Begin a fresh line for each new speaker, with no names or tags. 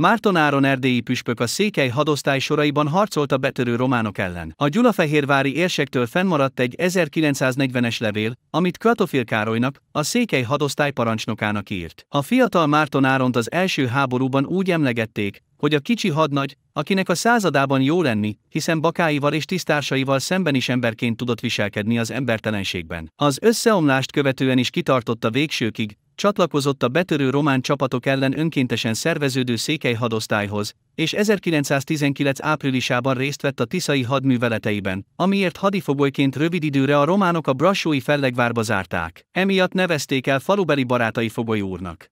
Márton Áron erdélyi püspök a székely hadosztály soraiban harcolt a betörő románok ellen. A gyulafehérvári érsektől fennmaradt egy 1940-es levél, amit Kratofil Károlynak, a székely hadosztály parancsnokának írt. A fiatal Márton Áront az első háborúban úgy emlegették, hogy a kicsi hadnagy, akinek a századában jó lenni, hiszen bakáival és tisztársaival szemben is emberként tudott viselkedni az embertelenségben. Az összeomlást követően is kitartotta végsőkig, csatlakozott a betörő román csapatok ellen önkéntesen szerveződő székely hadosztályhoz, és 1919 áprilisában részt vett a tiszai hadműveleteiben, amiért hadifogolyként rövid időre a románok a brassói fellegvárba zárták. Emiatt nevezték el falubeli barátai fogolyúrnak.